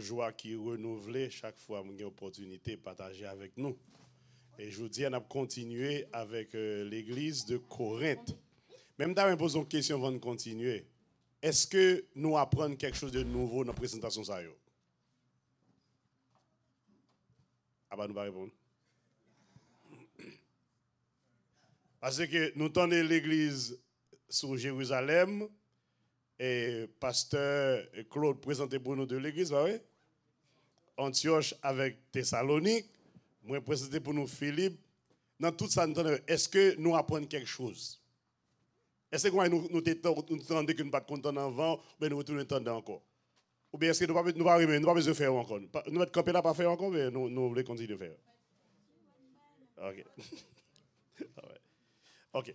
joie qui est renouvelée chaque fois que j'ai opportunité de partager avec nous. Et je vous dis, on a continué avec euh, l'église de Corinthe. Même si me pose une question avant de continuer. Est-ce que nous apprenons quelque chose de nouveau dans la présentation ça Ah bah nous pas répondre. Parce que nous tenons l'église sur Jérusalem, et pasteur Claude présenté pour nous de l'église, bah oui. Antioche avec Thessalonique, moi présenté pour nous Philippe. Dans tout ça, est-ce que nous apprenons quelque chose Est-ce que nous nous entendons que nous ne pas content avant, mais nous retournons encore Ou bien est-ce que nous ne pouvons pas besoin de faire encore Nous ne pouvons pas faire encore, mais nous, nous voulons continuer de faire. Ok. Ah ok.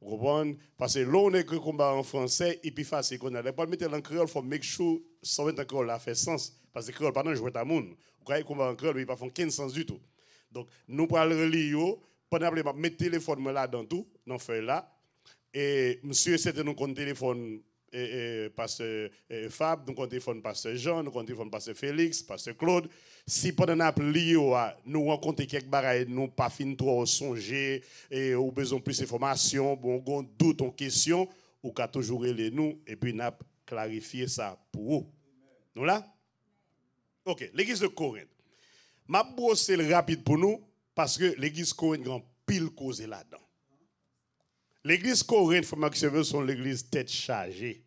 Vous comprenez Parce que l'on on est que combat en français, et puis facile qu'on a. Les pas mettre en créole, il faut make sure ça va être en créole, ça fait sens. Parce que créole, pendant, je vais à monde. Vous croyez combat en créole, mais il pas font qu'un sens du tout. Donc, nous parlons relire, pendant que je mettre le téléphone là dans tout, dans feuille là. Et monsieur, c'était nous compte téléphone et, et pasteur Fab, nous on téléphone pasteur Jean, nous comptons téléphone pasteur Félix, pasteur Claude. Si pendant la nous rencontrons quelques bagages, nous pas fin trop songer et ou besoin plus d'informations, bon, on doute, on question, ou qu'à toujours les nous et puis nous clarifier ça pour vous. Nous là? OK, l'église de Corinthe. M'a est rapide pour nous parce que l'église Corinthe grand pile causé là-dedans. L'église Corinthe, faut que sont l'église tête chargée.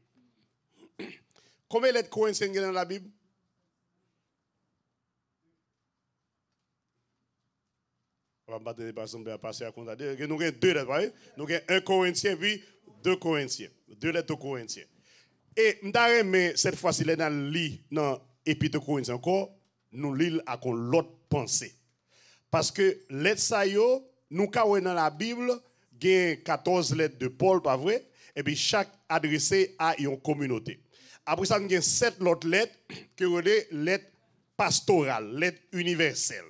Combien lettres corinthiennes dans la Bible? On va battre des personnes passé à Nous avons deux lettres, Nous avons un Corinthien, deux Corinthiens. Deux lettres aux Corinthiens. Et cette fois-ci, dans dans l'Épître aux Corinthiens encore, nous lisons à l'autre pensée. Parce que lettres, nous avons dans la Bible, il y a 14 lettres de Paul, pas vrai? Et eh puis chaque adressé à une communauté. Après ça, il y a 7 autres lettres qui sont lettres pastorales, lettres universelles.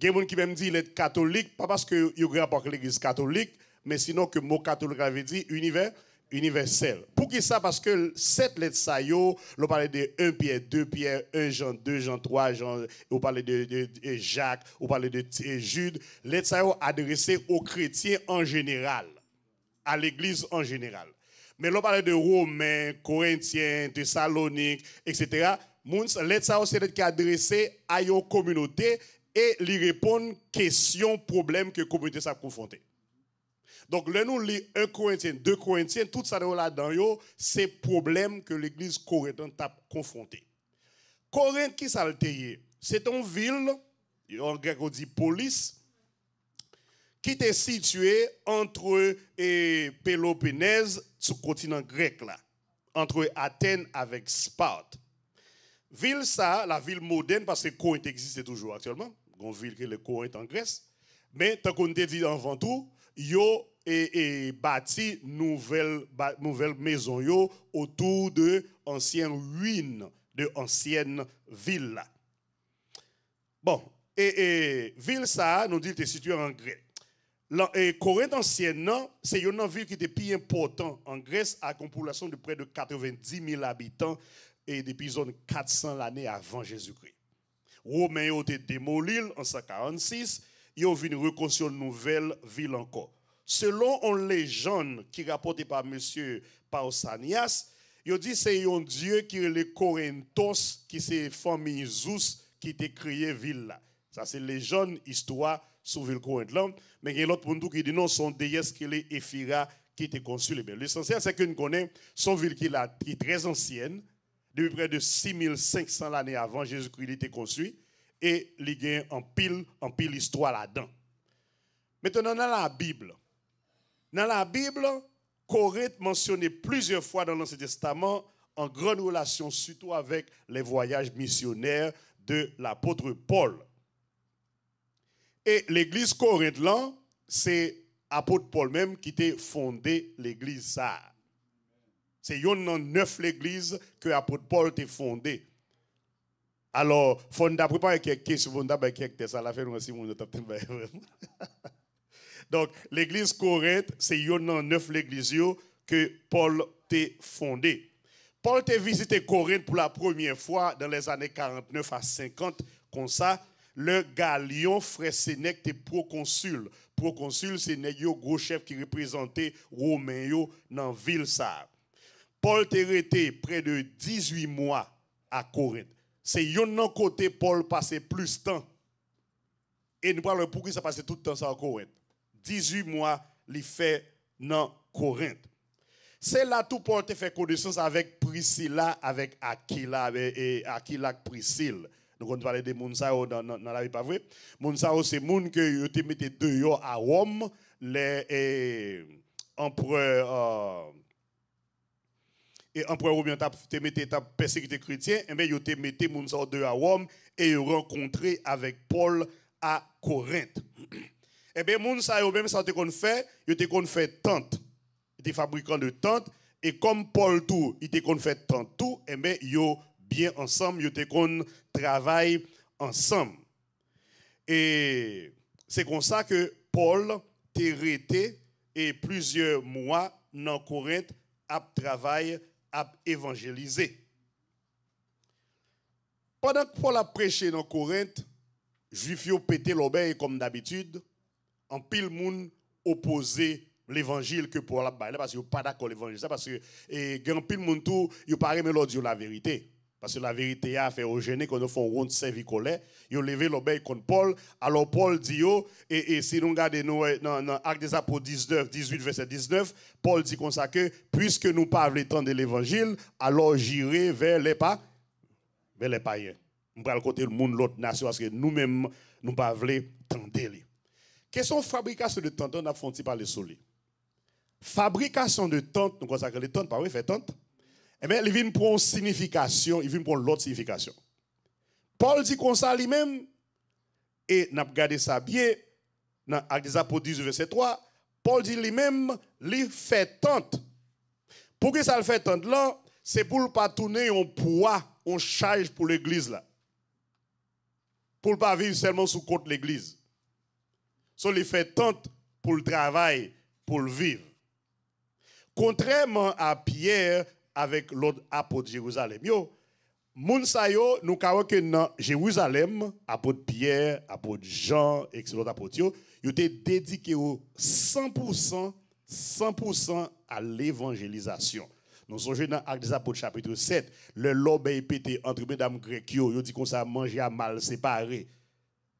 Il y a des gens qui me dit lettres catholiques, pas parce que y a rapport avec l'église catholique, mais sinon que le mot catholique avait dit univers, universel. Pour qui ça? Parce que cette lettre ça, yo, on parle de 1 Pierre, 2 Pierre, 1 Jean, 2 Jean, 3 Jean, on parle de, Jacques, on parle de Jude. Lettre ça, yo, adressée aux chrétiens en général, à l'église en général. Mais on parle de Romains, Corinthiens, Thessaloniques, etc. Lettre ça, c'est lettre qui à une communauté et lui répondre questions, problèmes que la communauté s'est confrontée. Donc, là, nous lisons 1 Corinthiens, 2 Corinthiens, tout ça là-dedans, c'est problème que l'église corinthienne a confronté. Corinth, qui ça C'est une ville, en grec on dit police, qui était située entre et eh, Péloponnèse, sur continent grec, là, entre Athènes avec Sparte. Ville ça, la ville moderne, parce que Corinth existe toujours actuellement, une ville qui est Corinth en Grèce, mais tant qu'on te dit avant tout, yo et, et bâti nouvelle, nouvelle maison autour de anciennes ruines, de anciennes villes. Bon, et, ville ça, nous dit, est située en Grèce. La, et ancienne, c'est une ville qui était plus importante en Grèce, à une population de près de 90 000 habitants et depuis zone 400 l'année avant Jésus-Christ. Romains ont été en 146, ils ont vu une reconstruction une nouvelle ville encore. Selon une légende qui rapportée par M. Pausanias, il dit c'est un Dieu qui est le Corinthos, qui la famille Zeus qui a créé ville Ça c'est légende, histoire sur ville Corinthe. Mais il y a l'autre monde qui dit non, son déesse qui est Ephira qui est conçu. L'essentiel c'est qu'on connaît son ville qui, est très ancienne, depuis près de 6500 années avant Jésus-Christ était conçu et il y a en pile, en pile histoire là-dedans. Maintenant, dans la Bible, dans la Bible, Corinthe mentionné plusieurs fois dans l'Ancien Testament en grande relation surtout avec les voyages missionnaires de l'apôtre Paul. Et l'église Corinthe c'est apôtre Paul même qui a fondé l'église C'est une dans neuf l'église que apôtre Paul a fondé. Alors, faut préparer quelque qui, faut nous préparer quelques il à la nous aussi, ben, vraiment. Donc, l'église Corinthe, c'est une neuf l'église que Paul t'a fondée. Paul t'a visité Corinthe pour la première fois dans les années 49 à 50, comme ça. Le Galion, frère Sénèque, t'es proconsul. Proconsul, c'est le gros chef qui représentait Romain dans la ville. Paul t'a été près de 18 mois à Corinthe. C'est un côté Paul passé plus de temps. Et nous parlons pour qui ça passait tout le temps ça à Corinthe. 18 mois, il fait dans Corinthe. C'est là tout pour te faire connaissance avec Priscilla, avec Aquila, et Aquila Priscille. Donc on parle de Mounsao dans, dans, la vie, pas vrai? Mounsao, c'est Moun que te mettez dehors à Rome, L'empereur, et, et empereur euh, Romain te mettait persécuté chrétien, et eh bien il te mettait Mounsao de à Rome et il rencontré avec Paul à Corinthe. Eh bien, moun sa yo même ça te kon fait, yo te kon fait tente. Des fabricants de tentes et comme Paul tout, il te fait tente tout, eh bien, yo bien ensemble, ils te kon ensemble. Et c'est comme ça que Paul t'est resté et plusieurs mois dans Corinthe à travaillé, à évangéliser. Pendant que Paul a prêché dans Corinthe, Juif a pété l'obéi comme d'habitude, en pile monde opposé l'évangile que pour la baillé parce qu'ils pas d'accord l'évangile parce que et grand pile monde tout il pas de l'audio la vérité parce que la vérité a fait au gêner qu'on font rond colère. ils ont levé l'obéi contre Paul alors Paul dit et, et si nous regardons nous euh, dans, acte des apôtres 19 18 verset 19 Paul dit comme ça que puisque nous parlons pas de l'évangile alors j'irai vers les vers les païens on va le côté le monde l'autre nation parce que nous-mêmes nous pas de tendre Question fabrication de tente, on a par le soleil. Fabrication de tente, nous consacrons les tentes, par oui, fait tente. Eh bien, il vient pour une signification, il vient pour l'autre signification. Paul dit comme ça lui-même, et n'a regardé ça bien, dans Actes des Apôtres verset 3, Paul dit lui-même, il fait tente. Pour que ça le fait tente là, c'est pour ne pas tourner en poids, en charge pour l'église là. Pour ne pas vivre seulement sous compte l'église sont les fait tant pour le travail, pour le vivre. Contrairement à Pierre avec l'autre apôtre Jérusalem, yo, Mounsayo, nous avons que dans Jérusalem, apôtre Pierre, apôtre Jean, etc. apôtre, yo, étaient dédiés au 100%, 100% à l'évangélisation. Nous sommes dans Actes des Apôtres, chapitre 7. Le lobe est pété entre mesdames grecques. Yo dit qu'on s'est mangé à mal séparé.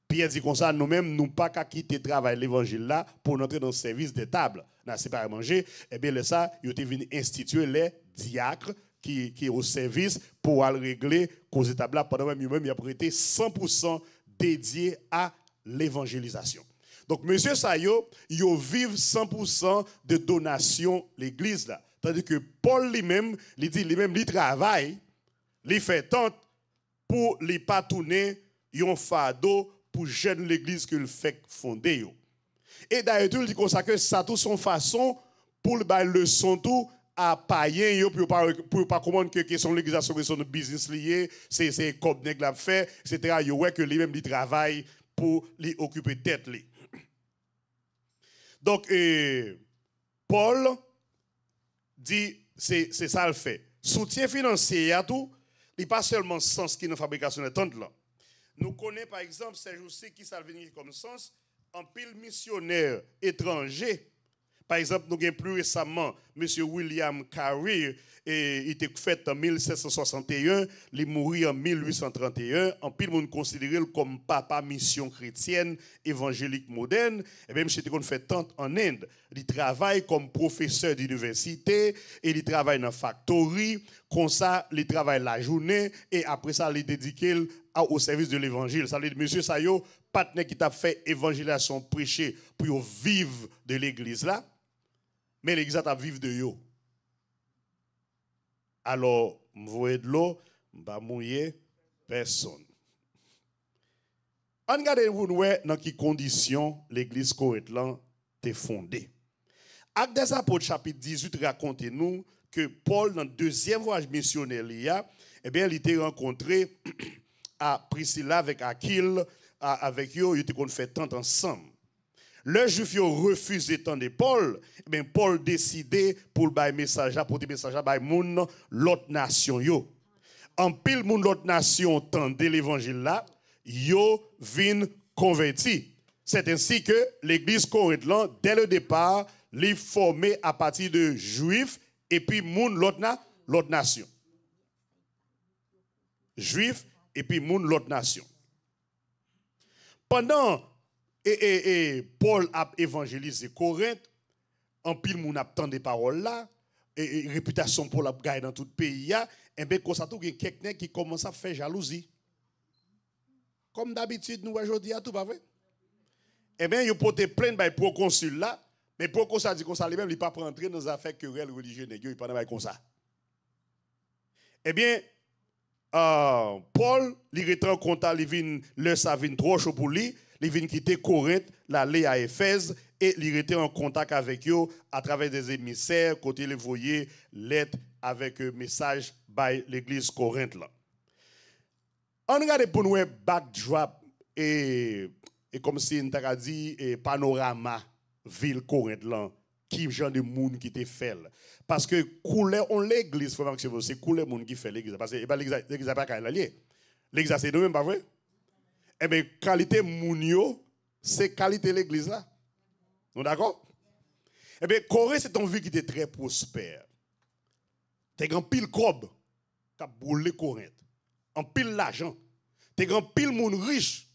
Pierre dit comme ça, nous-mêmes, nous pas qu'à quitter travail l'évangile là pour entrer dans le service des tables. Nous c'est pas à manger, eh bien, le ça, il était venu instituer les diacres qui, qui au service pour aller régler cause tables là pendant même lui-même, il a prêté 100% dédié à l'évangélisation. Donc, monsieur Sayo, il vivent 100% de donation l'église là. Tandis que Paul lui-même, il dit lui-même, il travaille, il fait tant pour ne pas tourner un fardeau pour jeune l'église le fait fonder. Et d'ailleurs, tout dit que ça tout son façon pour le leçon tout à païen pour pas pour pas comprendre que son l'église à son business lié, c'est c'est comme nèg l'a fait, etc. Yo ouais que lui même il travaille pour lui occuper tête lui Donc euh, Paul dit c'est c'est ça le fait. Soutien financier à tout, il pas seulement sens qui dans fabrication de tente là nous connaissons par exemple ces jours-ci qui ça venir comme sens, en pile missionnaire étranger par exemple, nous avons plus récemment M. William Carey, et il était fait en 1761, il est mort en 1831. En pile, on considéré comme papa mission chrétienne évangélique moderne. Et même, j'étais qu'on fait tant en Inde. Il travaille comme professeur d'université et il travaille dans la factory. Comme ça, il travaille la journée et après ça, il est au service de l'évangile. Salut veut dire, monsieur Sayo, partenaire qui t'a fait évangélisation, prêcher pour vivre de l'église là mais l'Église a vivre de yo. Alors, je de l'eau, je ne mouiller personne. On regarde dans quelles conditions l'Église coréenne est fondée. Acte des Apôtres, chapitre 18, raconte nous que Paul, dans le deuxième voyage missionnaire, il, a, eh bien, il était rencontré à Priscilla avec Akil, avec eux, ils étaient fait tant ensemble. Le juif a refusé tant de Paul, mais Paul décidé pour le message pour le message à l'autre nation En pile l'autre nation tendait l'évangile là, yo vin converti. C'est ainsi que l'église Corinthian, dès le départ, les formée à partir de juifs et puis l'autre nation. Juifs et puis l'autre nation. Pendant et, Paul a évangélisé Corinthe, en pile moun tant de paroles là, et, réputation pour la gagné dans tout le pays et eh bien comme ça tout quelqu'un qui commence à faire jalousie. Comme d'habitude nous aujourd'hui à tout pas vrai? Eh bien, il être plein de proconsul là, mais proconsul dit comme ça lui-même, il pas rentrer dans affaires querelles religieuses, il pas comme ça. Eh bien, euh, Paul, il rentre en contact, il vient, le savine trop chaud pour lui qui étaient quitter Corinthe, l'aller à Éphèse et ils étaient en contact avec eux à travers des émissaires, côté les voyaient, lettres avec euh, message par l'église Corinthe. Là. On regarde pour nous un backdrop et, et comme si on a dit, et panorama ville Corinthe là, qui genre de monde qui te fait. Parce que couleur, on l'église, c'est couler monde qui fait l'église. Parce que eh ben, l'église n'est pas qu'à l'allier. L'église, c'est nous-mêmes, pas vrai? Eh bien, qualité Mounio, c'est qualité l'église là. Nous d'accord? Eh bien, Corée, c'est une ville qui était très prospère. T'es grand pile cob qui brûlé En pile l'argent. T'es grand pile monde riche.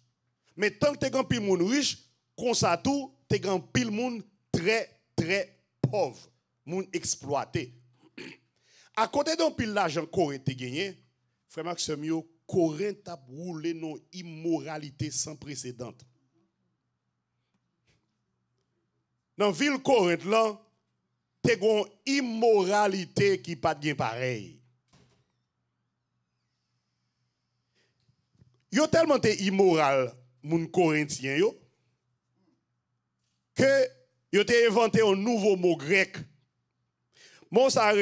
Mais tant que t'es grand pile monde riche, qu'on ça tout, t'es grand pile monde très, très pauvre. Monde exploité. À côté d'un pile l'argent Corinthe gagné, frère Maxime, Corinthe a roulé nos immoralité sans précédent. Dans la ville Corinthe, y a une immoralité qui pas bien pareil. Yo tellement t'es immoral, mon Corinthien yo, que yo t'es inventé un nouveau mot grec. Mon ça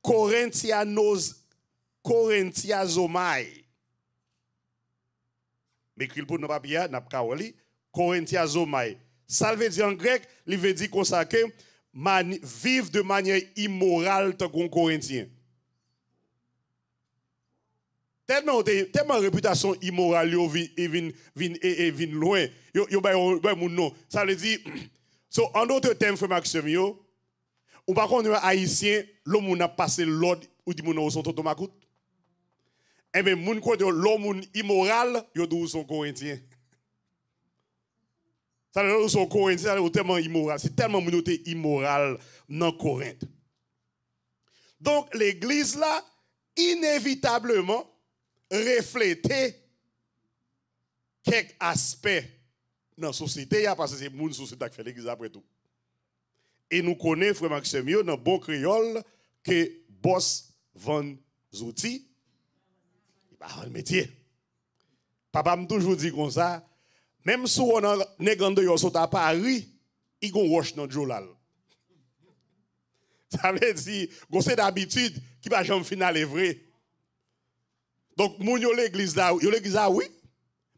Corinthianos Corinthia Zomai. Mais qu'il pour nos papiers, n'a pas Corinthia Zomai. Ça veut dire en grec, il veut dire consacrer, vivre de manière immorale, tant qu'on Corinthien. Tellement, tellement réputation immorale, il vient loin. Ça veut dire, so, en d'autres termes, frère Maxime, ou par contre, haïtien, l'homme n'a passé l'ordre, ou dit, mon nom, son tonton et eh bien, moun kote l'homme immoral, yo dou son corinthien. Ça veut dire son corinthien, c'est tellement immoral. C'est tellement immoral dans Corinthe. Donc, l'église là, inévitablement, reflétait quelques aspects dans la société, parce que c'est moun société qui fait l'église après tout. Et nous connaissons, frère Maxime, dans le bon créole, que boss van zouti par ah, le métier. Papa m'a toujours dit comme ça, même si on a un à Paris, il y a un roche dans le journal. Ça veut dire, c'est d'habitude qui va jamais finir est vrai. Donc, y a l'église là, a l'église là, oui.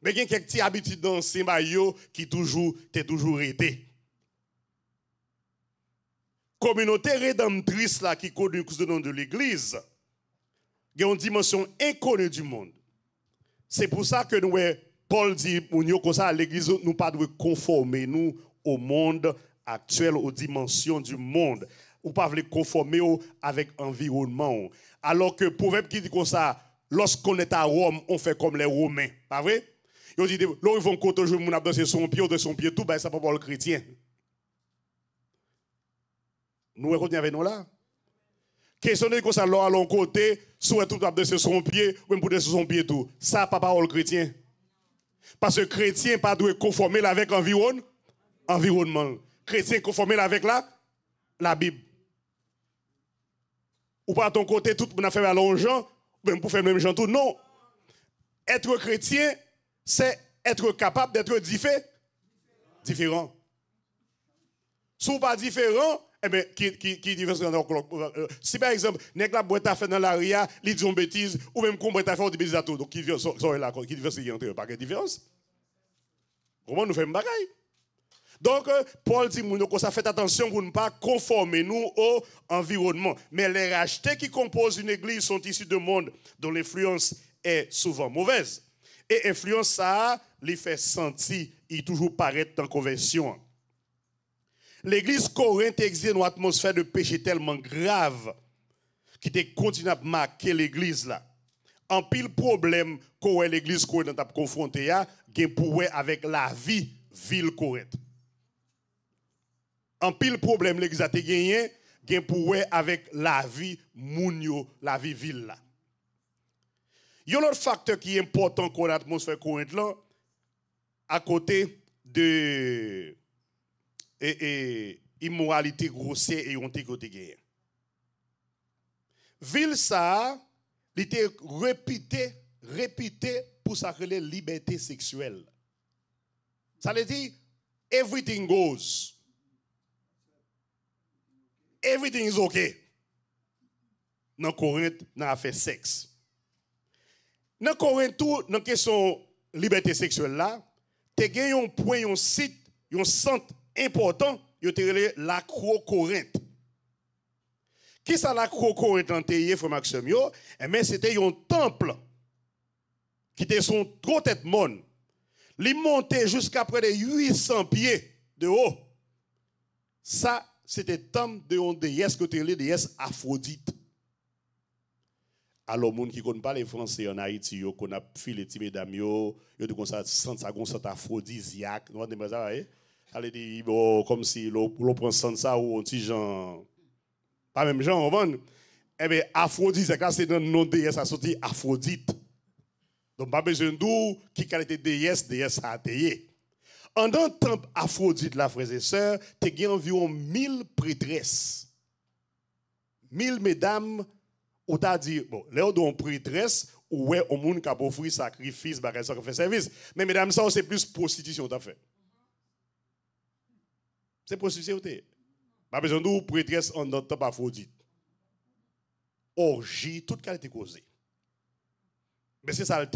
Mais il y a quelques petite habitudes dans ce maillot qui toujours, t'es toujours été. Communauté rédemptrice là qui conduit au nom de l'église il y a une dimension inconnue du monde. C'est pour ça que nous, Paul dit, comme ça, à l'église, nous pas devons conformer nous au monde actuel, aux dimensions du monde. Nous ne Ou pas nous conformer avec l'environnement. Alors que Proverbe qui dit comme ça, lorsqu'on est à Rome, on fait comme les Romains. Pas vrai? Ils dit, là, ils vont côté, mon abdos danser son pied, de son pied, tout, ben, ça pas pour le chrétien. Nous, écoutons avec nous là questionner comme ça, l'or à l'autre côté, soit tout de se son pied, ou même pour de son pied tout. Ça, pas parole chrétien. Parce que chrétien pas doit conformer avec environ, environnement. Chrétien conformer avec la, la Bible. Ou pas à ton côté, tout pour faire à gens, même pour faire même gens tout. Non. Être chrétien, c'est être capable d'être différent. différent. Si pas différent, eh bien, qui, dans le cloque. Euh, euh, si par exemple, nest la boîte à faire dans l'arrière, ils disent une bêtise, ou même qu'on boîte à faire des bêtises à tout, donc qui diversifie là, qui pas de différence. Comment nous faisons bagaille? Donc, euh, Paul dit, nous, ça fait attention pour ne pas conformer nous au environnement. Mais les rachetés qui composent une église sont issus de monde dont l'influence est souvent mauvaise. Et influence, ça, les fait sentir, il toujours paraître en conversion. L'église Corinthe existe dans une atmosphère de péché tellement grave qui continue à marquer l'église là. En pile problème que l'église Corinthe a confronté à, hein, pour avec la vie ville Corinthe. En pile problème l'église a gagné, gen pouvait avec la vie mounio, la vie ville là. Y a un autre facteur qui est important dans l'atmosphère Corinthe là, à côté de et, immoralité grossière et honte côté Ville ça, il était répété, répété pour s'appeler liberté sexuelle. Ça veut dire, everything goes. Everything is okay. Dans Corinthe, dans fait sexe. Dans Corinthe, dans la question liberté sexuelle là, tu as un point, un site, un centre important, il était l'acro-corinthe. Qui ça l'acro-corinthe teye, frère Maxime Eh bien, c'était un temple qui était son trop tête monde. Li monte jusqu'à près de 800 pieds de haut. Ça, c'était temple de yon déesse que tu déesse Aphrodite. Alors, les gens qui ne pas les Français en Haïti, ils connaissent les petits mesdames, ils disent que de un aphrodisiaque. Elle dit, bon, comme si l'on prend ça ou un petit genre, pas même genre, on Eh bien, Aphrodite, c'est quand c'est dans le nom de déesse, ça sortit Aphrodite. Donc, pas besoin d'où, qui qualité déesse, déesse a atteillé. En tant temple Aphrodite, la frères et sœurs, tu as environ 1000 prêtresses. 1000 mesdames, ou t'as dit, bon, là, on prêtresse, ou ouais, au monde qui a offert sacrifice, qui ça fait service. Mais mesdames, ça, c'est plus prostitution, t'as fait. C'est pour prostituée. Pas besoin de prêtresse en notre Aphrodite. Orgie, toute qualité causée. Mais c'est ça le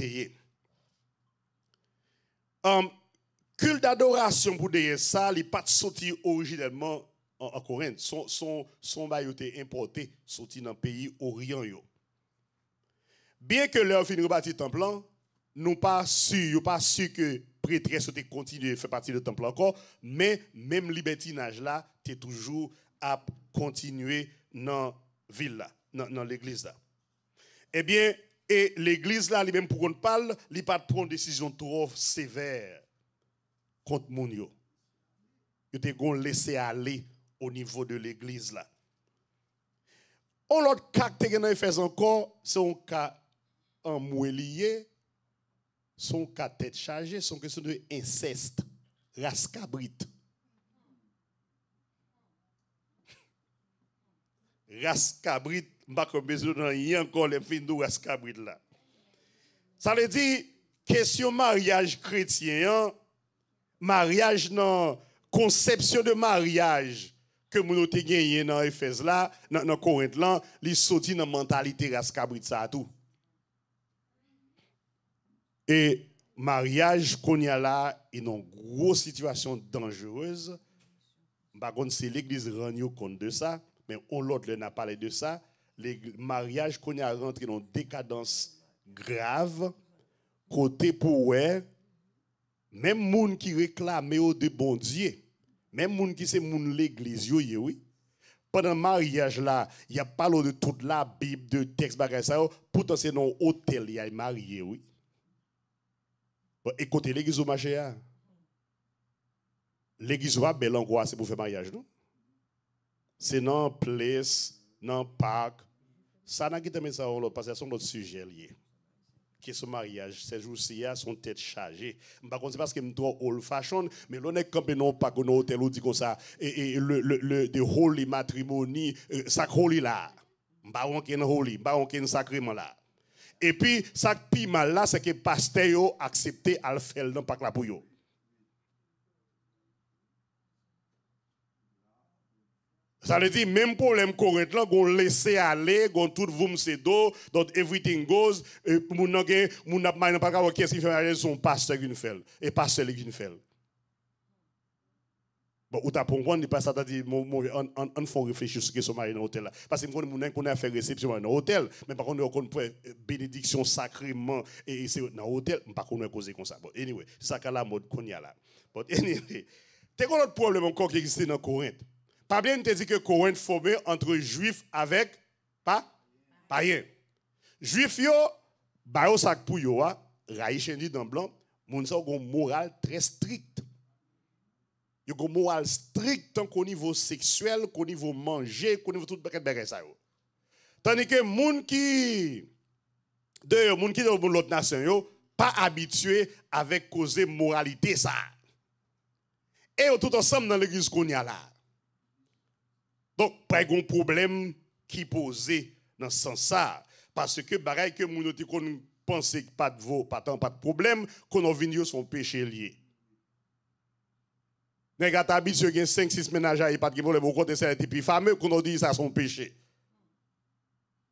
um, Culte d'adoration pour dire ça, il n'est pas sorti originellement en, en Corinthe. Son, son, son bail était importé, sorti dans le pays Orient. Bien que leur fin un plan, nous pas sûr, pas su que prêtresse te continue à faire partie de temple encore, mais même libertinage là, tu es toujours à continuer dans ville là, dans, l'église là. Eh bien, et l'église là, même pour qu'on parle, il pas prendre une décision trop sévère contre moun yo. te gon laisser aller au niveau de l'église là. On l'autre cas que tu fait encore, c'est un cas en un lié son cas tête chargée, son question de inceste, race cabrite. Race cabrite, je besoin avez encore les filles de race là. Ça veut dire, question mariage chrétien, hein, mariage non, conception de mariage que nous avons gagné dans là, dans Corinthe là, il sorti dans la mentalité race cabrite ça tout. Et mariage qu'on y a là, il y une grosse situation dangereuse. Bah, c'est l'Église rendu compte de ça, mais on l'autre n'a parlé de ça. Le mariage qu'on y a rentré dans une décadence grave, côté pour même gens qui réclament au de bon Dieu, même gens qui c'est monde l'Église, oui. Pendant le mariage là, il y a parlé de toute la Bible, de texte, pourtant c'est dans l'hôtel, il y a marié, oui écoutez, l'église au marché, hein. l'église va belle endroit, c'est pour faire mariage, non? C'est non place, non parc. Ça n'a pas ça, parce que c'est un autre sujet lié. Qui est ce mariage? Ces jours-ci, sont têtes chargées. Je ne sais pas parce que je trop old fashion, mais l'on est campé non pas qu'on hôtel ou dit comme ça, et, le, le, le, le holy matrimony, euh, sacré là. Je ne sais pas holy, je ne sais pas sacrement là. Et puis, ça qui mal là, c'est que pasteur a accepté à le faire dans pas pour Ça veut dire, même problème les là, qu'on laisse aller, on tout vous c'est donc everything goes, et mon pas pas qu'est-ce fait, pasteur qui et Bon, ou t'as pour pas ça, t'as dit, on faut réfléchir sur ce que est mari dans l'hôtel Parce que mon on a fait réception dans l'hôtel, mais par contre, on peut bénédiction, sacrement, et c'est dans l'hôtel, par contre, on a causé comme ça. Bon, anyway, c'est ça la mode qu'on y a là. Bon, anyway, t'as un autre problème encore qui existe dans Corinthe. Pas bien, t'as dit que Corinthe formé entre juifs avec, pas, païens. Juifs, yo, bah, yo, sac pour yo, ah, dans blanc, son moral très strict. Il y a une morale stricte tant qu'au niveau sexuel, qu'au niveau manger, qu'au niveau tout le bagage ça. Tandis que les gens qui de qui dans l'autre nation pas habitué avec causer moralité ça. Et tout ensemble dans l'église qu'on y a là. Donc pas un problème qui posé dans ce sens ça parce que pareil que moun qu'on pensait pas de pas tant pas de problème qu'on vinn yo son péché lié. Les gars t'habitent, il 5-6 ménages ils pas de problème. Au côté, c'est un fameux qu'on nous dit ça, son péché.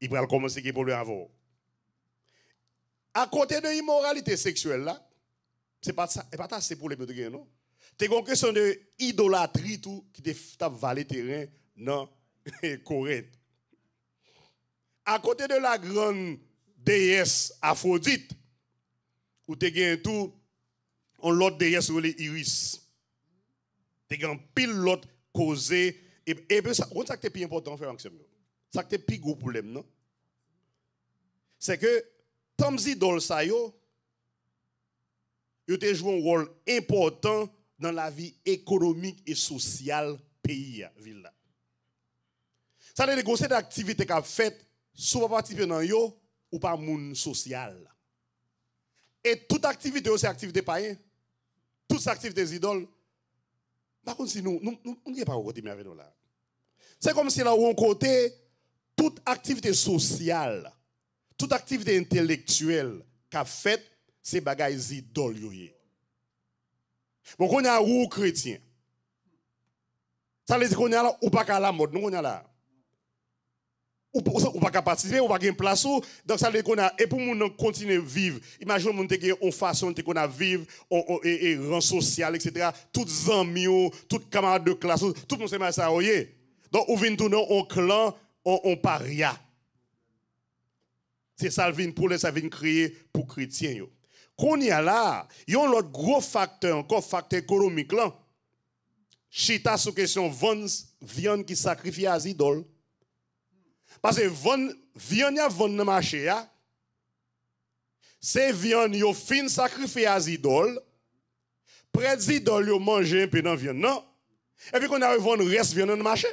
Il va commencer à problème avant. À côté de l'immoralité sexuelle, là, n'est pas ça, c'est pas ça, c'est pour les médecins, non? C'est une question de idolâtrie tout, qui t'a valé terrain, non, correct. À côté de la grande déesse Aphrodite, où tu as tout, on l'autre déesse, ou les iris. Tu as pilote l'autre causé. Et, et ça, ça qui est plus important, frère Maxime. Ça qui est plus gros problème, non? C'est que, tant idol ça yo, yo te joué un rôle important dans la vie économique et sociale pays, ville. Ça veut dire c'est d'activité qu'a fait, soit pas participer dans yo, ou pas monde social. Et toute activité, c'est activité païenne. Toutes des idoles. Par contre, nous, nous, nous, pas au côté avec là. C'est comme si là où on côté, toute activité sociale, toute activité intellectuelle qu'a faite, c'est bagaille idole. Bon, on a un chrétien. Ça veut dire qu'on a là ou pas qu'à la mode, nous on a là ou pas participer, ou pas gagner place donc ça veut dire qu'on a et pour nous à vivre. Imaginez nous avons une façon de qu'on a vivre et, rang social etc. Toutes amis, toutes camarades de classe, tout le monde vous ça oh Donc ou vient tourner on clan, on, paria. C'est ça vient pour les ça vient créer pour chrétiens Quand Qu'on y a là, y a un autre gros facteur encore facteur économique là. Chita sur question viande qui sacrifie à idoles. Parce que viande à vendre dans le marché, c'est viande yo fin sacrifié à idole. Près d'idole yo manger un peu dans viande non. Et puis qu'on a vendre reste viande dans le marché.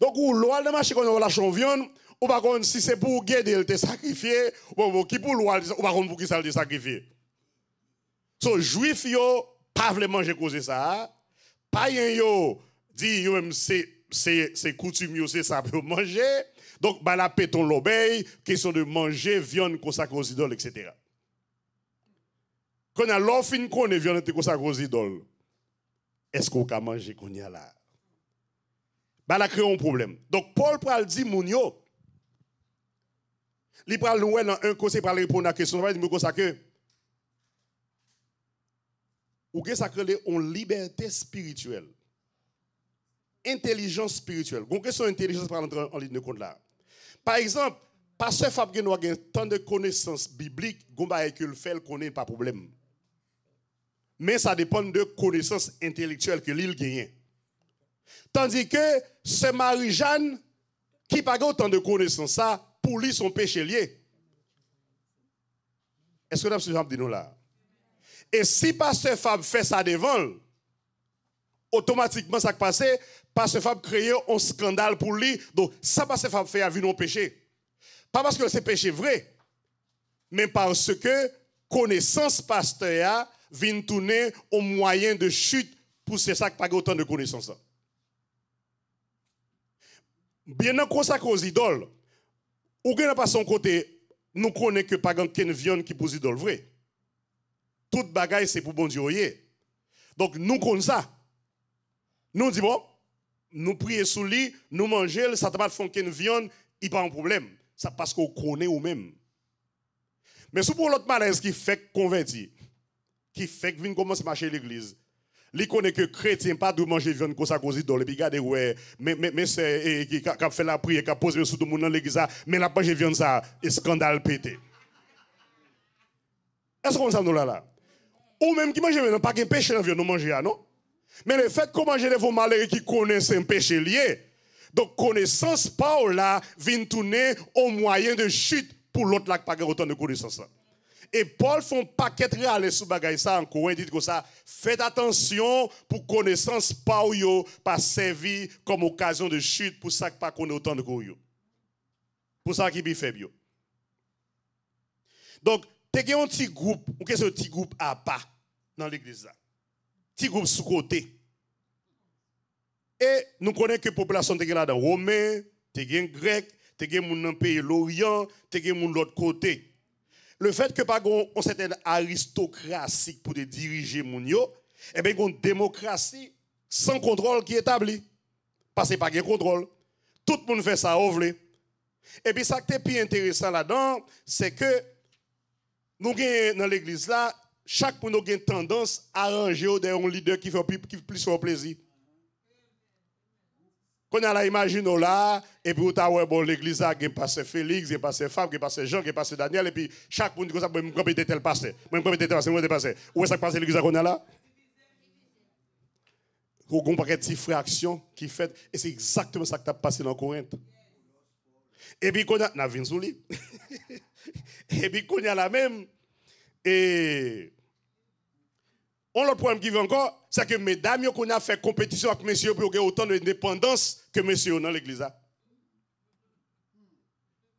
Donc ou l'oil dans le marché qu'on a la viande ou par contre si c'est pour guider le te sacrifier ou qui pour loi, ou par contre pour qui ça le sacrifier. So juif yo pas veulent manger cause ça. Païen yo dit yo même c'est c'est coutume c'est ça peut manger. Donc, bah, la péton question de manger, viande, consacrée aux idoles, etc. Quand on a l'offre viande, consacrée aux idoles, est-ce qu'on peut manger qu'on a là? Bah, la un problème. Donc, Paul pral dit, mon yo, il pral nous dans un conseil pour répondre à la question, il dit, consacré. que ça crée une liberté spirituelle intelligence spirituelle. par en ligne de compte là. Par exemple, pasteur Fab a tant de connaissances bibliques, Gomba le connaît pas problème. Mais ça dépend de connaissances intellectuelles que l'île gagne. Tandis que ce Marie-Jeanne qui pas autant de connaissances ça pour lui son péché lié. Est-ce que nous avons dit nous là Et si pasteur Fab fait ça devant automatiquement ça qui passe, ce Fab créer un scandale pour lui. Donc, ça, pas Fab fait à vu non péché. Pas parce que c'est péché vrai, mais parce que connaissance pasteur vient tourner au moyen de chute pour ces sacs pas autant de connaissance. Bien en ça aux idoles, aucun n'a pas son côté, nous connaissons que pas ne vienne qui pour idole vrai. Toute bagaille c'est pour bon Dieu. Donc nous connaissons ça. Nous disons, nous prier sous lit, nous manger, ça ne pas de une viande, il n'y a pas de problème. Ça parce qu'on connaît ou même. Mais c'est pour l'autre malaise qui fait convertir, qui fait que commence commencer à marcher l'église. Il connaît que chrétien pas de manger viande comme ça cause dans le bigade ouais mais mais mais c'est eh, eh, qui a fait la prière qui a posé sous tout le monde dans l'église ah, mais la manger viande ça scandale pété. Est-ce qu'on ça nous là là Ou même qui mange maintenant pas qu'un péché dans viande nous manger ah, non mais le fait comment j'ai de vos malheurs qui connaissent un péché lié, donc connaissance par là vient tourner au moyen de chute pour l'autre là qui pas autant de connaissance Et Paul font un paquet allé sur bagaille, ça en dit comme ça faites attention pour connaissance par yo pas servir comme occasion de chute pour ça qui pas autant de yo. Pour ça qui est faible Donc tu as un petit groupe, ou qu'est-ce petit groupe à pas dans l'église là petit groupe sous côté. Et nous connaissons que la population est là-dedans. Romains, t'es dans pays l'Orient, de l'autre côté. Le fait que pas on certaine aristocratie pour diriger les gens, eh bien, une démocratie sans contrôle qui est établie. Parce que pas de contrôle. Tout le monde fait ça, au Et puis, ça qui est plus intéressant là-dedans, c'est que nous avons dans l'église là, chaque monde a une tendance à ranger un leader qui fait plus son plaisir. Quand on a imaginé là, et puis on a bon, l'église a passé pasteur Félix, a passé Fab, a passé Jean, a passé Daniel, et puis chaque monde dit ça, moi je tel pasteur, moi je tel moi Où est-ce que passe l'église qu'on a là? Il y a un paquet de fractions qui fait, et c'est exactement ça qui a passé dans Corinth. Et puis quand a, on a Et puis on a la même, et on l'autre problème qui vient encore, c'est que mesdames, qu'on a fait compétition avec messieurs pour avoir autant d'indépendance que messieurs dans l'église. Hein.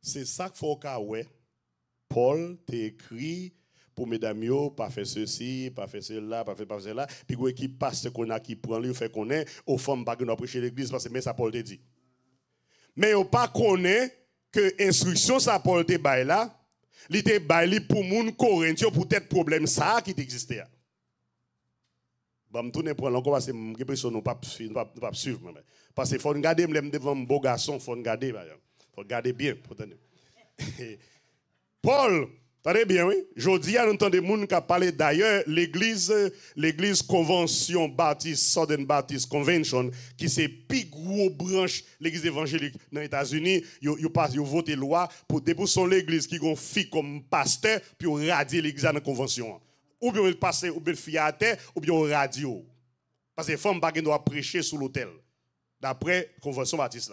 C'est ça qu'il faut qu'à ouais. Paul t'a écrit pour mesdames, pas fait ceci, pas fait cela, pas faire, pas fait cela. Puis une qui passe ce qu'on a qui prend, lui fait qu'on est, aux femmes pas qu'on a prêché l'église parce que mais ça Paul t'a dit. Mais on pas connaît que l'instruction, ça Paul t'a bail là, il te bail pour moun Corinthien pour les être problème ça qui existait. Hein. Je me tourner pour encore parce que j'ai l'impression nous pas pas suivre parce qu'il faut regarder devant un beau garçon, faut regarder bah, hein. faut regarder bien Paul Attendez bien, oui. Jodi, entendu des gens qui d'ailleurs l'église, l'église convention baptiste, Southern Baptist Convention, qui c'est plus gros branche l'église évangélique dans les États-Unis. Ils passent, ils loi pour déposer l'église qui gonfie comme pasteur, puis radier l'église dans la convention ou bien passer ou bien fier à terre ou bien au radio. Parce que les femmes ne doivent prêcher sous l'autel, d'après la Convention Baptiste.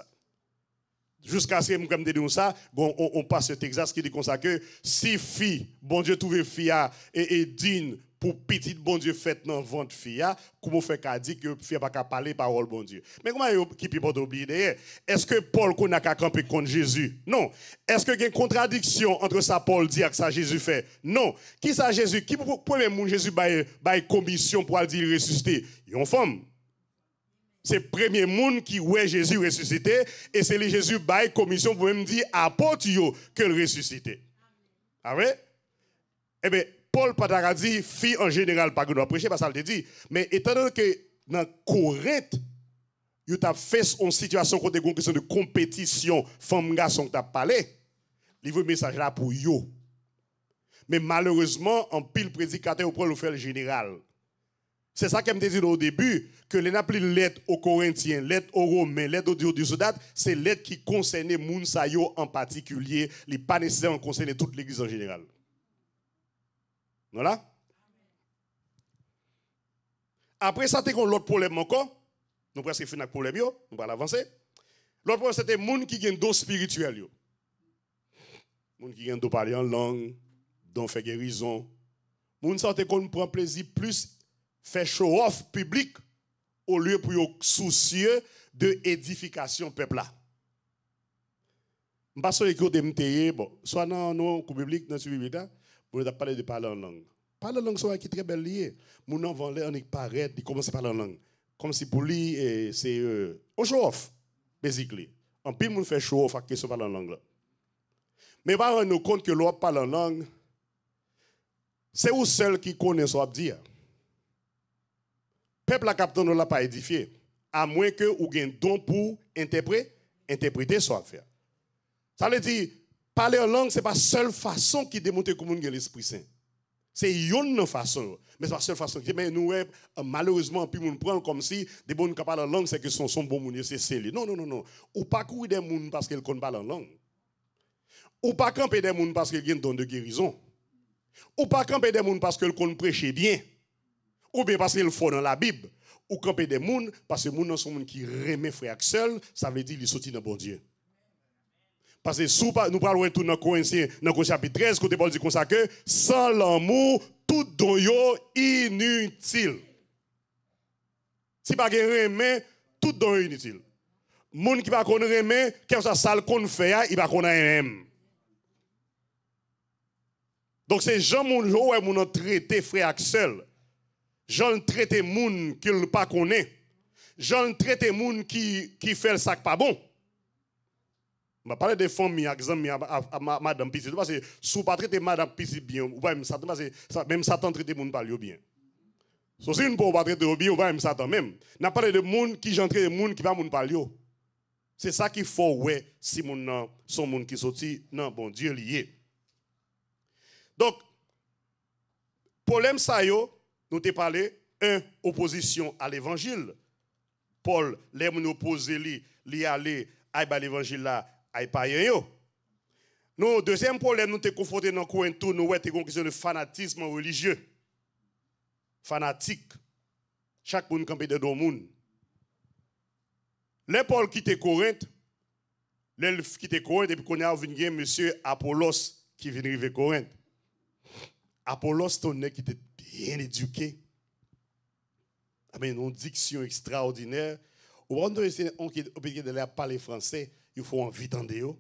Jusqu'à ce que, me nous ça, on, on, passe ce Texas qui dit comme ça que si fille, bon Dieu trouve fille et, et digne pour petit bon Dieu fait dans vente fia, hein. comment fait qu'a dit que fia pas qu'à parler parole bon Dieu. Mais comment qui peut pas oublier Est-ce que Paul qu'on a qu'à camper contre Jésus Non. Est-ce que il y a une contradiction entre ça Paul dit et ça Jésus fait Non. Qui ça Jésus Qui le premier monde Jésus bail la commission pour dire ressusciter Une femme. C'est le premier monde qui voit Jésus ressuscité et c'est le Jésus commission pour dire apporte que le ressuscité. Ah Eh bien, Paul Patara dit, fille en général, pas que nous prêcher, parce qu'elle dit. Mais étant donné que dans Corinthe, il as fait une situation côté question de compétition, femme garçon t'a parlé, il un message là pour yo. Mais malheureusement, en pile prédicateur, on le faire le général. C'est ça qu'elle me dit au début, que les appelé lettre aux Corinthiens, lettre aux Romains, lettre aux soldats, c'est lettre qui concernait Mounsayo en particulier, les pas nécessairement concerner toute l'Église en général. Voilà. Après ça, tu as l'autre problème encore. Nous presque fini avec le problème, yo. nous allons avancer. L'autre problème, c'était les gens qui ont un dos spirituel. Les gens qui ont un parler en langue, don fait guérison. Les gens qui prend plaisir plus, faire show-off public au lieu pour soucier de édification peuple là. Je ne sais pas si vous avez bon, soit dans le public, dans le public, on a parlé de parler en langue. Parler en langue, c'est très bien. lié. Mon enfant, là, en paraît, il commence à parler en langue. Comme si pour lui, eh, c'est euh, un off basically. En plus, on fait show-off à question parler en langue. Mais va rendre compte que l'on parle en langue, c'est vous seul qui connaît ce qu'on dire. Hein. Peuple la on ne l'a pas édifié, à moins que vous ayez un don pour interpréter, interpréter ce qu'on fait. Ça veut dire, Parler en langue, ce n'est pas la seule façon qui démontre comment l'Esprit Saint. C'est une façon, mais c'est pas la seule façon. Mais nous, malheureusement, puis nous prend comme si des gens qui parlent en langue, c'est que sont son bon c'est scellé. Non, non, non, non. Ou pas courir des gens parce qu'ils ne parlent en langue. Ou pas camper des gens parce qu'ils ont don de guérison. Ou pas camper des gens parce qu'ils prêchent prêcher bien. Ou bien parce qu'ils font dans la Bible. Ou camper des gens parce que les gens sont des gens qui remet frère seul, ça veut dire qu'ils sont dans bon Dieu. Parce que nous parlons tout dans le chapitre 13, côté Paul dit comme ça que sans l'amour, tout don yo inutile. Si pas gen mais tout don inutile. Moun qui pas kon remen, quel ça sale qu'on fait, il pas kon même. Donc c'est Jean moun yo oh ouais moun traité frère Axel. Jean traité moun qu'il pas connaît. Jean traité moun qui qui fait le sac pas bon. Je parle de par exemple, à Madame Pissi. Parce que si vous ne traitez Madame Pissi bien, ou pas même Satan, même Satan traite les gens bien. So, si vous ne pas traiter bien, ou pas même Satan même. Je parle de monde qui j'entre, de monde qui va pas parler. C'est ça qui faut, ouais, si mon son monde qui sorti, non, bon Dieu lié. Donc, problème ça, yo, nous t'ai parlé, un, opposition à l'évangile. Paul, les nous opposé, lui, lui aller, à bah, l'évangile là, aïe yo. Non, deuxième problème, nous te confrontés dans coin tout, nous ouais, une question de fanatisme religieux. Fanatique. Chaque monde campé de deux monde. Les Paul étaient Corinthe, les quitte Corinthe et puis qu'on a vu monsieur Apollos qui vient arriver Corinthe. Apollos nez qui était bien éduqué. Avec ah, une diction extraordinaire. On moment essayer on de parler français, il faut en vitande On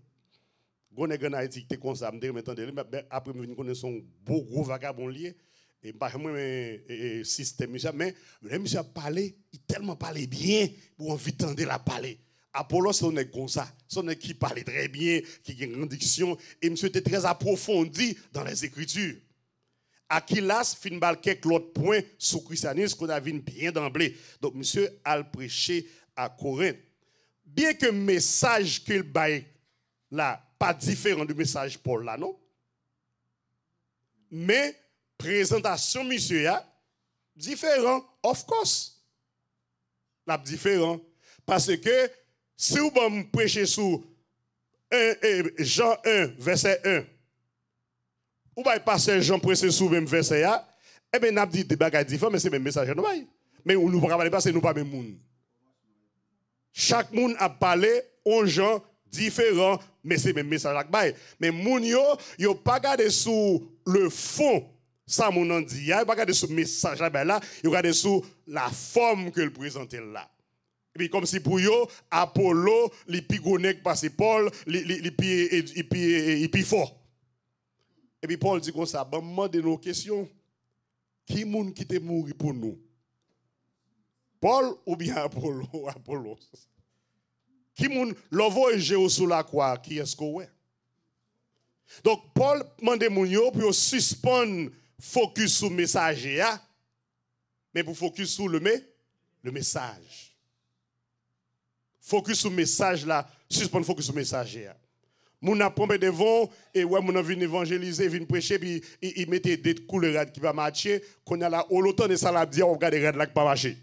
Gone gen Haïti te comme ça, me mais après me connaissait connaître son beau gros vagabond lié et pas moi mais système mais le monsieur parlé, il tellement parlé bien pour en de la parler. Apollo, c'est comme ça. C'est qui parlait très bien, qui a une grande diction. Et monsieur était très approfondi dans les Écritures. Aquilas fin bal quelques autres points sous christianisme qu'on a vu bien d'emblée. Donc monsieur a prêché à Corinthe bien que le message qu'il baille là, pas différent du message Paul là, non? Mais présentation, monsieur, a, différent, of course. La différent. Parce que si vous me prêchez sur Jean 1, verset 1, ou bien passer Jean prêcher sur même verset, eh bien, nous avons dit des bagages différents, mais c'est le même message. Mais nous ne pouvons pas passer, nous pas même monde. Chaque monde a parlé aux gens différents, mais c'est même message à Mais moun yo, yo pas regardé sous le fond, ça mon an dit, pas regardé sous message ils là, regardé sous la forme que le présente là. Et puis comme si pour yo, Apollo, les pi Paul, les et, et, fort. Et puis Paul dit comme ça, ben, de nos questions. Qui moun qui te mort pour nous? Paul ou bien Apollo, Apollo. Qui moun l'envoie et sous la croix, qui est-ce qu'on Donc Paul demande moun yo pour suspendre focus sur le message hein? mais pour focus sur le, me, le message. Focus sur le message là, suspendre focus sur le message là. Hein? Moun a pompé devant et ouais moun a venu évangéliser, venu prêcher puis il mettait des couleurs qui va marcher, qu'on a là au l'automne de ça la dire on regarde les rad là qui pas marcher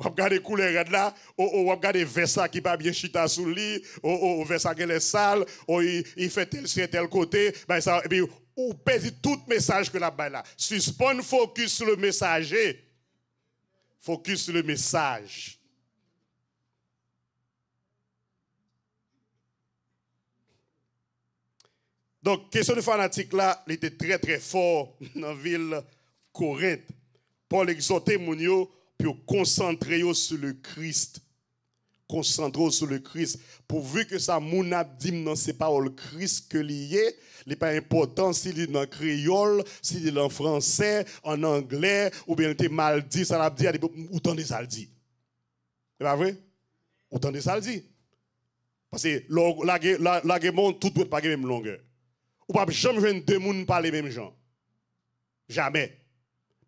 on va regarder couleur là, on va regarder Versa qui pas bien chita sous le lit, on ça qui est sale, il fait tel tel côté, ben ça, et puis on perd tout message que la bail. là. Suspend focus sur le messager. Focus sur le message. Donc, question de fanatique là, il était très très fort dans la ville Pour Paul mon Mounio pour concentrer sur le Christ. Concentrer sur le Christ. Pourvu que ça moun abdim dans ces paroles Christ que lié, n'est pas important s'il est dans créole, s'il est en français, en anglais, ou bien il mal dit, ça l'a dit, autant de ça dit. C'est pas vrai? autant de ça dit. Parce que la, la, peut tout doit pas la même longueur. Ou pas jamais jouer deux mouns parler les mêmes gens. Jamais.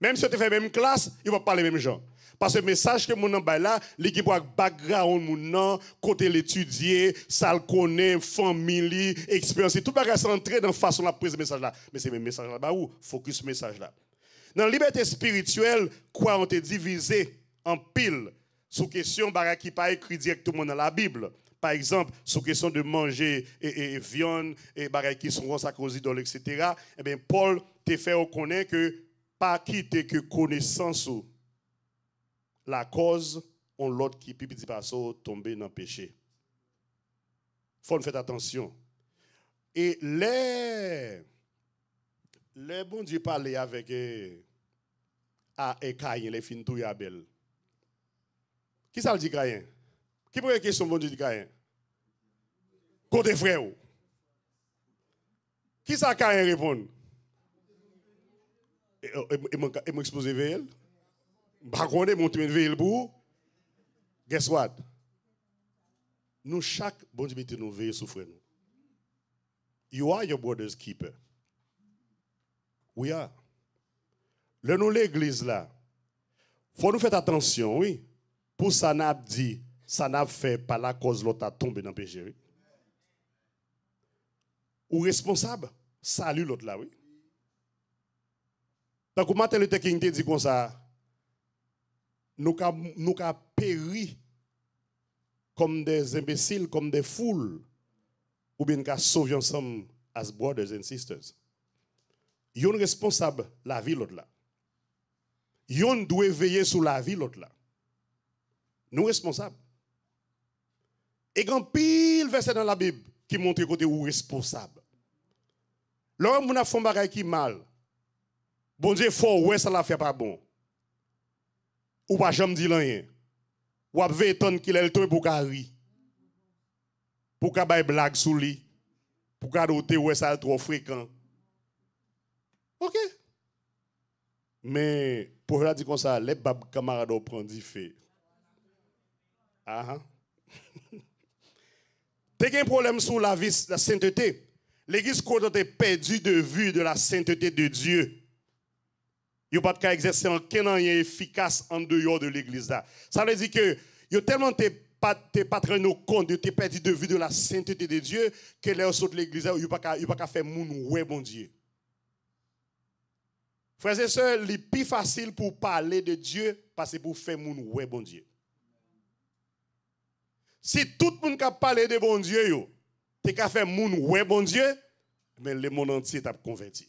Même si tu fais même classe, ils vont pas les mêmes gens. Parce que le message que mon a là, qu'il qui a un background, mon côté l'étudier, ça le connaît, famille, expérience. Tout le monde est entré dans la façon de ce message là. Mais c'est le message là-bas où focus message là. Dans la liberté spirituelle, quoi on est divisé en pile sous question de qui pas écrit directement dans la Bible. Par exemple, sous question de manger et, de viande et qui sont consacrés dans etc. Eh bien, Paul te fait reconnaître que pas quitter que connaissance ou la cause, on l'autre qui, petit passo, tomber dans le péché. faut faire attention. Et les, les bon Dieu parler avec à Caïn, les fins tout Abel. Qui ça le dit Caïn? Qui pourrait question bon Dieu dit Caïn? Côté frère. Qui ça Caïn répond? Et, et, et, et elle? Bagonne mon Dieu veille pour guess what nous chaque bon Dieu nous veille souffrir nous you are your brother's keeper we are le nous l'église là faut nous faire attention oui pour ça n'a dit ça n'a fait par la cause l'autre a tombé dans le péché oui? ou responsable salut l'autre là oui donc maintenant le King dit comme ça nous nous péri comme des imbéciles, comme des foules, ou bien nous sauvé ensemble as brothers and sisters. responsables responsable la vie l'autre là. doit veiller sur la vie l'autre là. Nous responsables. Et grand pile verset dans la Bible qui montre côté responsables. responsable. L'homme a fait un qui mal. Bon Dieu, faut ouais ça la fait pas bon ou pas jamais dit rien. Ou ap ve ton qu'il est le pour carri. Pour ka bay blague sous lui. Pour ka doter ouais ça trop fréquent. OK. Mais pour la dire comme ça, les bab camarades prend pris fait. Ah. T'as qu'un problème sur la vie, la sainteté. L'église côte est perdue de vue de la sainteté de Dieu. Il n'y a pas de exercer un efficace en dehors de l'église. Ça veut dire que y a tellement de pas pas très nos comptes, perdu de vue de la sainteté de Dieu que les sort de l'église, n'y a pas qu'à faire moun ouais bon Dieu. Frères et sœurs, il plus facile pour parler de Dieu parce que pour faire moun bon Dieu. Si tout le monde qui parle de bon Dieu, tu qu'à faire moun ouais bon Dieu, mais le monde entier t'a converti.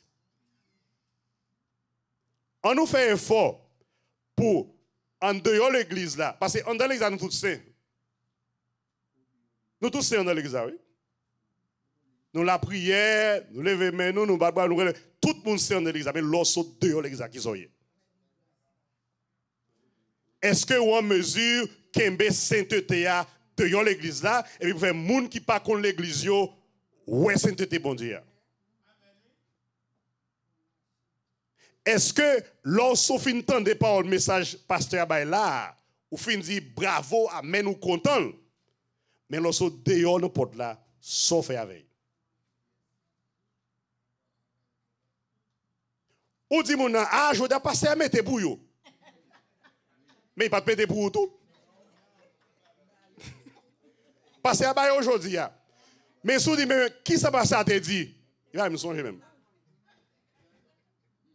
On nous fait effort pour, en dehors de l'église là, parce qu'en dehors de l'église, nous tous sommes. Nous tous sommes dans l'église, oui. Nous la prière, nous les mains, nous, nous nous relevons. Tout le monde sait dans l'église, mais l'autre dehors de l'église qui Est-ce que vous en mesure qu'un sainteté dehors de l'église là, et puis vous faites monde qui pas contre l'église, où est sainteté bon Dieu? Est-ce que lorsque fin de pas le message pasteur à là, ou fin dit bravo, amen ou content, mais lorsqu'on dehors le porte là, sauf avec. Ou dit mon ah, je dois passer à mettre pour Mais il pas pété pour tout. Passer à aujourd'hui. Ah. Mais si dit, mais qui ça passe à te dit Il va me songer même.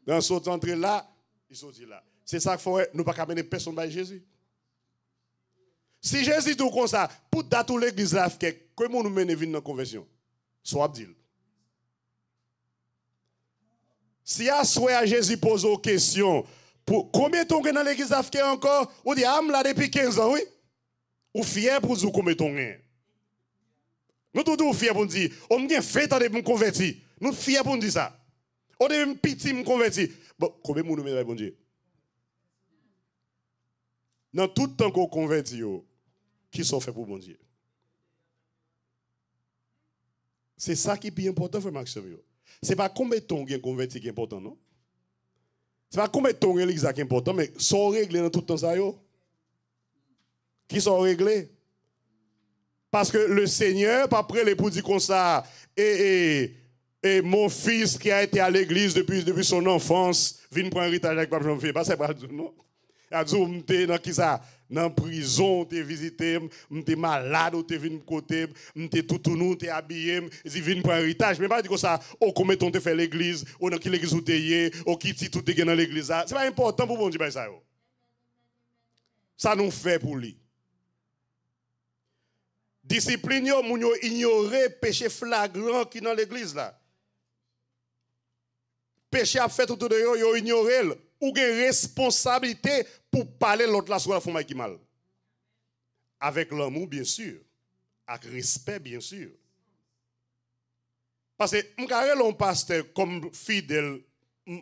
Dans ce entrés là, ils sont là. C'est ça qu'il faut, nous pas amener personne par Jésus. Si Jésus dit comme ça, pour date l'église là, comment nous mener dans la conversion Soit dit. Si souhait à Jésus pose aux questions, pour combien de temps dans l'église africaine encore, on dit ah, là depuis 15 ans, oui. Ou fier pour dire combien de temps Nous tous fiers pour dire, on vient fait de me convertir. Nous fiers pour dire ça. On est un petit, me converti. Bon, combien de monde met bon Dieu Dans tout le temps qu'on convertit, qui sont fait pour bon Dieu C'est ça qui est plus important, frère Maxime. Ce n'est pas combien de temps qu'on converti qui est important, non Ce n'est pas combien de temps qu'on est important, mais sont réglés dans tout le temps ça, yo? Qui sont réglés parce que le Seigneur, après les pour comme ça, et et mon fils qui a été à l'église depuis, depuis son enfance, vient pour un héritage avec papa Jean-Philippe. Pas c'est pas non. Ah, Il a dit, je dans qui ça Dans prison, t'es visité, m'te malade, je venu de côté, m'te tout tu je habillé, je venu prendre un héritage. Mais pas dit que ça, ou oh, commet, on te fait l'église, ou oh, dans qui l'église où tu ou oh, qui tu tout dans l'église. Ah. c'est pas important pour vous dire ben, ça. Ça nous fait pour lui. Discipline, nous ignorer péché flagrant qui dans l'église là péché a fait tout de yo, vous ignoré ou une responsabilité pour parler l'autre là sur la forme qui mal. Avec l'amour, bien sûr. Avec respect, bien sûr. Parce que, je un pasteur comme fidèle,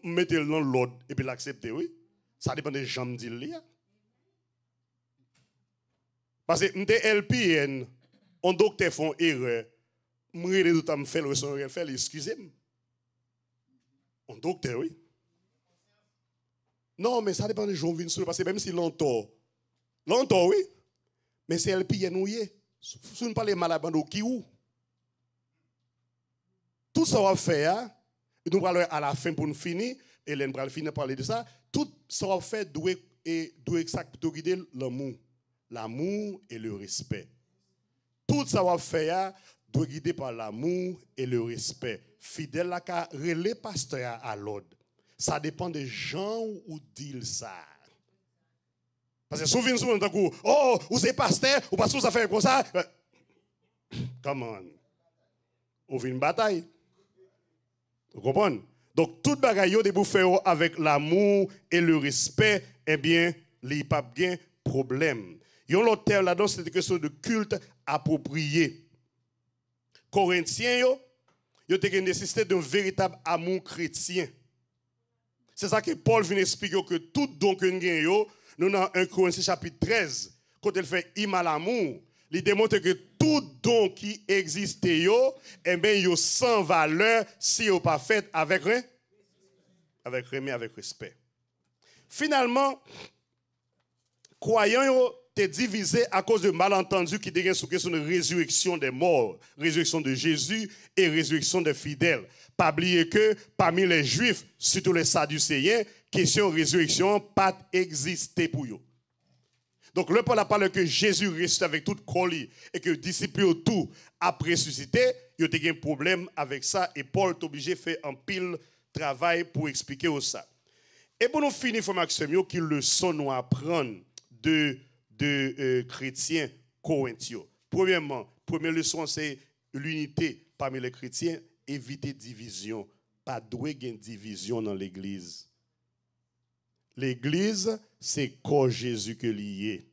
mettez le dans l'ordre et puis l'accepter, oui. Ça dépend des gens qui disent. Parce que, je LPN, on docteur font erreur. Je me tout à son, faire, le excusez-moi. Un docteur, oui. Non, mais ça dépend des gens qui parce que même si longtemps, longtemps, oui. Mais c'est le pire est y est. Si nous mal à qui ou? Tout ça va faire, hein. nous parlons à la fin pour nous finir, Hélène va finir parler de ça, tout ça va faire doit et doit guider l'amour. L'amour et le respect. Tout ça va faire hein, doit guider par l'amour et le respect fidèle la ka relé pasteur à l'ordre. Ça dépend des gens ou dit ça. Parce que souvent, souvent, d'un coup, oh, vous êtes pasteur, ou parce que vous avez comme ça. Euh, come on. On vit une bataille. Vous comprenez? Donc, tout bagaille, de vous faire avec l'amour et le respect, eh bien, il n'y a pas de problème. Yon terme là-dedans, c'est une question de culte approprié. Corinthiens, a une nécessité d'un véritable amour chrétien. C'est ça que Paul vient expliquer que tout don que nous avons, nous dans 1 Corinthiens chapitre 13, quand il fait im à l'amour, il démontre que tout don qui existe, et eh ben, sans valeur si yo pas fait avec rien. Avec avec respect. Finalement, croyant t'es divisé à cause de malentendus qui dégainent sur question de résurrection des morts, résurrection de Jésus et résurrection des fidèles. Pas oublier que parmi les Juifs, surtout les Sadducéens, question de résurrection pas existé pour eux. Donc le Paul a parlé que Jésus ressuscite avec toute colis et que disciples tout après ressuscité, il y a un problème avec ça et Paul est obligé de faire un pile travail pour expliquer ça. Et pour nous finir, il faut que qui leçon nous apprendre de de euh, chrétiens corinthiens. Premièrement, première leçon, c'est l'unité parmi les chrétiens, éviter division. Pas doué division dans l'Église. L'Église, c'est corps Jésus que lié.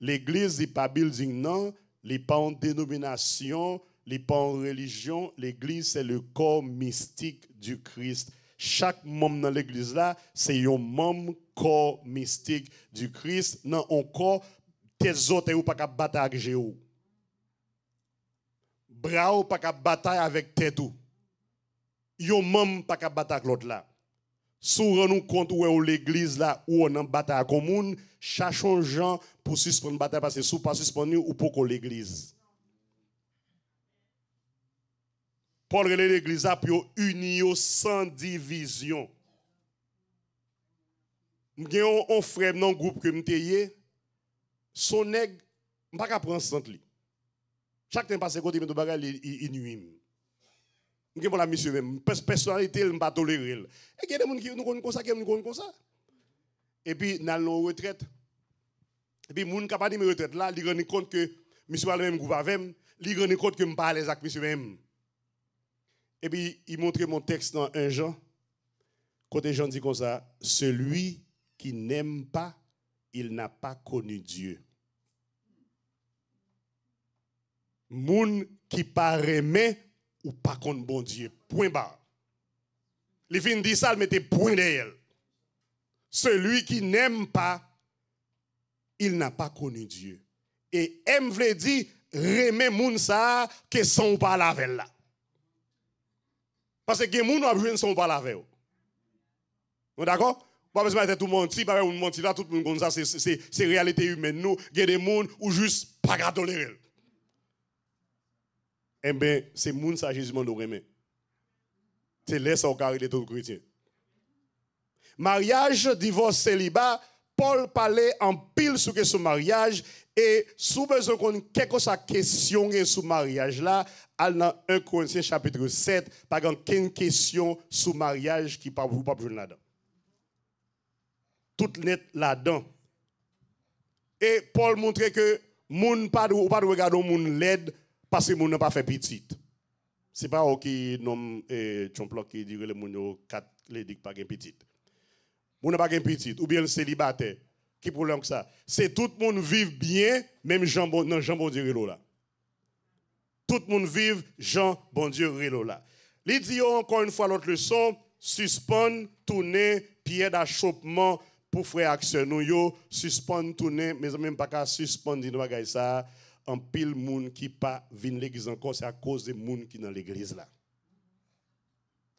L'Église n'est pas building, non, n'est pas en dénomination, n'est pas en religion. L'Église, c'est le corps mystique du Christ chaque membre dans l'église là, c'est un membre corps mystique du Christ, dans un corps tes autres ou pas capable battre avec Dieu. Bras ou pas capable bataille avec tête ou. Yon même pas capable battre avec l'autre là. Souvent nous compte où l'église là où on en bataille commune, cherchons gens pour suspendre bataille parce que sous pas suspendu ou pour l'église. Pour relève l'église pour unir sans division. suis un frère dans le groupe que son nèg pas prendre Chaque temps passé côté de il la mission même personnalité pas tolérer. Et il y a des gens qui nous connaissent comme ça, nous comme ça. Et puis retraite. Et puis qui pas retraite là, compte que monsieur le même groupe avec, compte que me parler avec monsieur même. Et puis, il montre mon texte dans un Jean. Côté Jean dit comme ça, celui qui n'aime pas, il n'a pas connu Dieu. Moun qui pas aimer ou pas connu bon Dieu. Point barre. Les filles disent ça, mettent point derrière. Celui qui n'aime pas, il n'a pas connu Dieu. Et aime veut dire, remet moun ça, que son pas la là. Parce que les gens qui ne sont pas là avec vous. D'accord Pas besoin de tout menti, pas besoin de mentir là, tout le monde comme ça, c'est réalité humaine. Nous, il y a des gens ou juste pas tolérer. Eh bien, c'est les monde qui Jésus de remet. C'est laisse au carré des chrétiens. Mariage, divorce, célibat, Paul parlait en pile sur ce mariage et sous besoin qu'on quelque sa question sur mariage là, al dans 1 Corinthiens chapitre 7, pas qu'une question sur mariage qui pas vous pas là-dedans. Tout net là-dedans. Et Paul montre que moun pas ou pas regarder moun l'aide parce que moun n'a pas fait petite. C'est pas OK nom eh, qui dit que les moun yo 4 les dit pas gain petite. Moun n'a pas gain petite ou bien célibataire qui problème que ça C'est tout le monde vive bien, même Jean Bon, Dieu là. Tout le monde vive Jean Bon Dieu là. Il encore une fois l'autre leçon, suspendre, tourner, pied d'achoppement pour frère action nous suspendre, tourner, mais même pas qu'à suspendre, nous bagay ça, en pile monde qui pas vin l'église encore, c'est à cause des monde qui dans l'église là.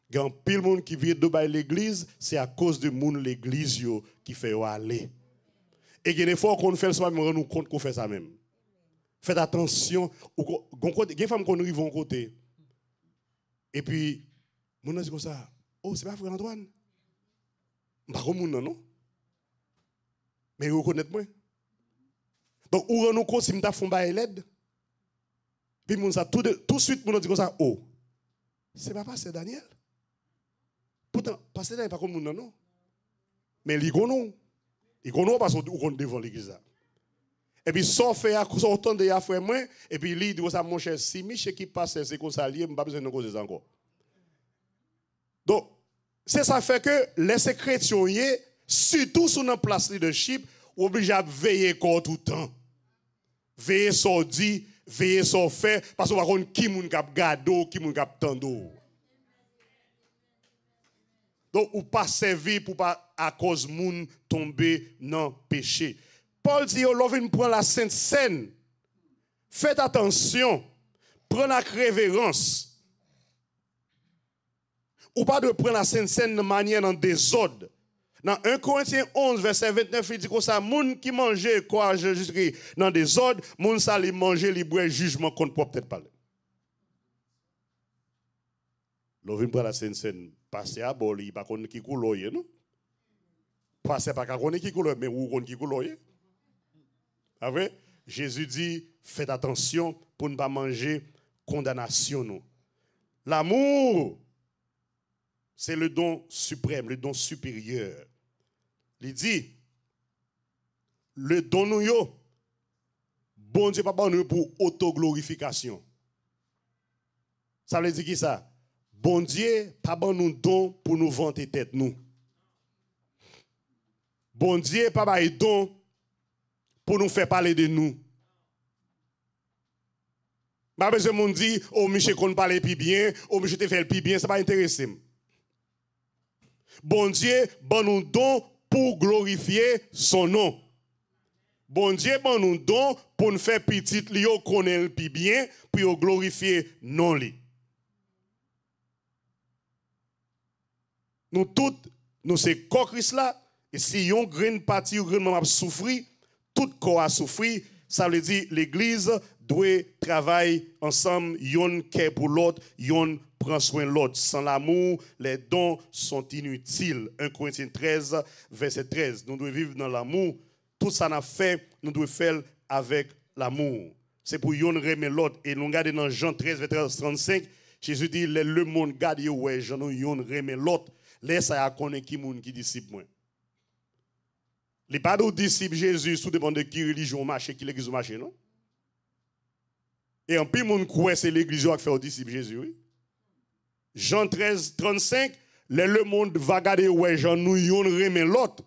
Il pile monde qui vient de l'église, c'est à cause de monde l'église qui fait aller. Et il y a des efforts qu'on fait, ça nous compte qu'on fait ça même. Faites attention. Il y a des femmes qui arrivent à côté. Et puis, mon dit comme ça, oh, c'est pas frère Antoine. Pas comme pas non. Mais ils reconnaissent moi. Donc, où on nous compte si je fais un l'aide. Puis, mon tout de suite, mon dit comme ça, oh, c'est pas c'est Daniel. Pourtant, passé Daniel, pas comme mon non. Mais il non. Ils connaissent parce qu'ils sont devant l'église. Et puis, sans faire, sans autant de faire et puis, il dit, ça, mon cher, si Michel qui passe, c'est qu'on s'allie, je n'ai pas besoin de causer encore. Donc, c'est ça fait que les chrétiens, surtout sur notre place leadership, obligés à veiller contre tout le temps. Veiller sur dit, veiller sur faire, parce qu'on va connaître qui moun kap gado, qui moun kap tando. Donc, ou pas servir pour pas à cause moun tombé dans péché. Paul dit, oh, l'on prend la sainte scène. Faites attention. Prenez la révérence. Ou pas de prendre la sainte scène de manière dans désordre. Dans 1 Corinthiens 11, verset 29, il dit que ça, moun qui mangeait quoi, jésus dans des ordres, moun ça li manger, li jugement qu'on ne peut peut-être pas. L'on vient prendre la sainte scène, passer à bol, il pas qu'on qui coule, non? Passer qui couleur, mais où couleur. Ah Jésus dit, faites attention pour ne pas manger condamnation. L'amour, c'est le don suprême, le don supérieur. Il dit, le don nous, bon Dieu, papa, nous pour autoglorification. Ça veut dire qui ça? Bon Dieu, papa, nous don pour nous vanter tête, nous. Bon Dieu, papa est don pour nous faire parler de nous. Ma besoin mon dit, « oh, monsieur, qu'on parle plus bien, oh, monsieur, te fait plus bien, ça va intéresser. Bon Dieu, bon nous don pour glorifier son nom. Bon Dieu, bon nous don pour nous faire petit, lio connaît le plus bien, puis glorifier non li. Nous tous, nous c'est co là, si une grande partie ou grande maman a souffri, tout corps a souffri, ça veut dire l'église doit travailler ensemble, yon care pour l'autre, yon prend soin de l'autre. Sans l'amour, les dons sont inutiles. 1 Corinthiens 13, verset 13. Nous devons vivre dans l'amour. Tout ça n'a fait, nous devons faire avec l'amour. C'est pour yon remet l'autre. Et nous regardons dans Jean 13, verset 35, Jésus dit, le monde garde, ouais, yon remet l'autre. Laisse à connaître qui moun qui disciple les pas de disciples Jésus, tout dépend de qui religion marche, qui l'église marche, non? Et en plus, monde croit c'est l'église qui fait disciples Jésus, oui. Jean 13, 35, le, monde va garder ouais, Jean nous on remet l'autre.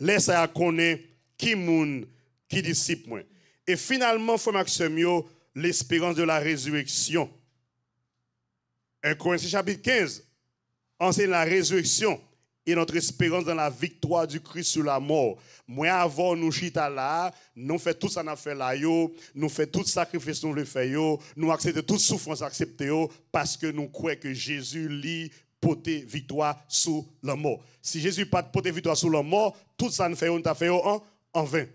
Laisse à connaître qui moun, qui disciple moi. Et finalement, faut maximiser l'espérance de la résurrection. 1 Corinthiens chapitre 15 enseigne la résurrection et notre espérance dans la victoire du Christ sur la mort. Moi, avant, nous chita là, nous fait tout ça, nous fait là, nous faisons tout sacrifice, nous le faisons, nous acceptons toute souffrance, acceptons parce que nous croyons que Jésus lit porter victoire sur la mort. Si Jésus pas porter victoire sur la mort, tout ça nous fait, on fait en, vain.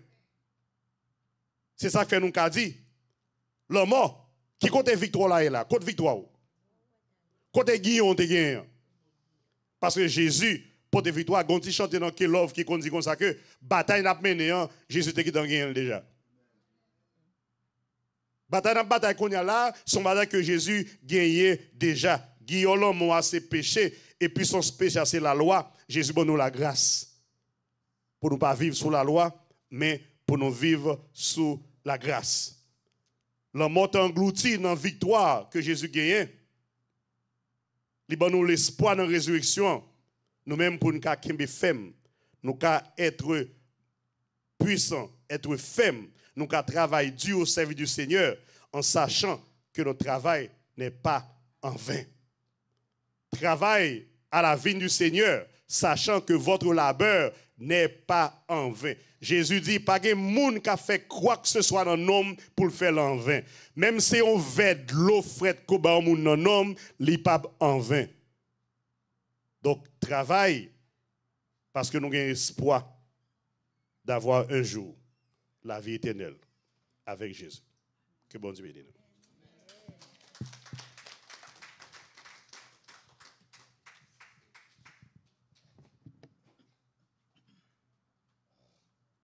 C'est ça que nous avons dit. La mort, qui compte victoire là et là, compte victoire. Côté Guillaume, victoire? Parce que Jésus, pour te victoire. Gonti chante dans quel love qui conduit comme ça que bataille n'a mené hein. Jésus était qui dans déjà. Bataille n'a bataille qu'on a là, son bataille que Jésus gagnait déjà. Guillaume a ses péchés et puis son péché c'est la loi. Jésus bon nous la grâce pour nous pas vivre sous la loi, mais pour nous vivre sous la grâce. La mort englouti dans la victoire que Jésus gagnait. Il nous l'espoir dans la résurrection. Nous-mêmes, pour nous être nous être puissants, être femmes, nous travailler dur au service du Seigneur en sachant que notre travail n'est pas en vain. Travail à la vie du Seigneur, sachant que votre labeur n'est pas en vain. Jésus dit, pas de monde qui fait quoi que ce soit dans homme pour le faire en vain. Même si on de l'eau frette qu'on dans homme, il pas en vain. Donc, travaille, parce que nous avons espoir d'avoir un jour la vie éternelle avec Jésus. Que bon Dieu bénisse.